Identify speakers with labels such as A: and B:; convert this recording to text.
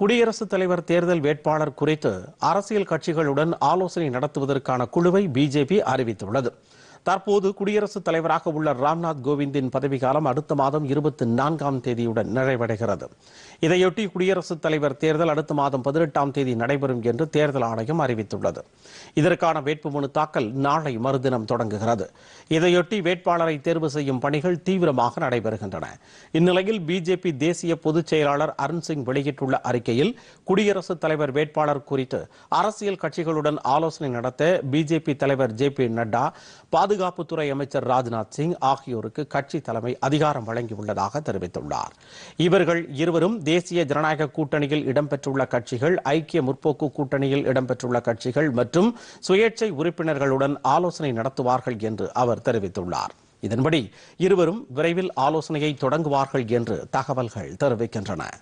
A: குடியரசுத் தலைவர் தேர்தல் வேட்பாளர் குறித்து அரசியல் கட்சிகளுடன் ஆலோசனை நடத்துவதற்கான குழுவை பிஜேபி அறிவித்துள்ளது தற்போது குடியரசுத் தலைவராக உள்ள ராம்நாத் கோவிந்தின் பதவிக்காலம் அடுத்த மாதம் இருபத்தி நான்காம் தேதியுடன் நிறைவடைகிறது இதையொட்டி குடியரசுத் தலைவர் தேர்தல் அடுத்த மாதம் பதினெட்டாம் தேதி நடைபெறும் என்று தேர்தல் ஆணையம் அறிவித்துள்ளது இதற்கான வேட்புமனு தாக்கல் நாளை மறுதினம் தொடங்குகிறது இதையொட்டி வேட்பாளரை தேர்வு செய்யும் பணிகள் தீவிரமாக நடைபெறுகின்றன இந்நிலையில் பிஜேபி தேசிய பொதுச் செயலாளர் அருண்சிங் வெளியிட்டுள்ள அறிக்கையில் குடியரசுத் தலைவர் வேட்பாளர் குறித்து அரசியல் கட்சிகளுடன் ஆலோசனை நடத்த பிஜேபி தலைவர் ஜே பி நட்டா பாதுகாப்புத்துறை அமைச்சர் ராஜ்நாத் சிங் ஆகியோருக்கு கட்சி தலைமை அதிகாரம் வழங்கியுள்ளதாக தெரிவித்துள்ளார் இவர்கள் இருவரும் தேசிய ஜனநாயக கூட்டணியில் இடம்பெற்றுள்ள கட்சிகள் ஐக்கிய முற்போக்கு கூட்டணியில் இடம்பெற்றுள்ள கட்சிகள் மற்றும் சுயேட்சை உறுப்பினர்களுடன் ஆலோசனை நடத்துவார்கள் என்று அவர் தெரிவித்துள்ளார் இதன்படி இருவரும் விரைவில் ஆலோசனையை தொடங்குவார்கள் என்று தகவல்கள் தெரிவிக்கின்றன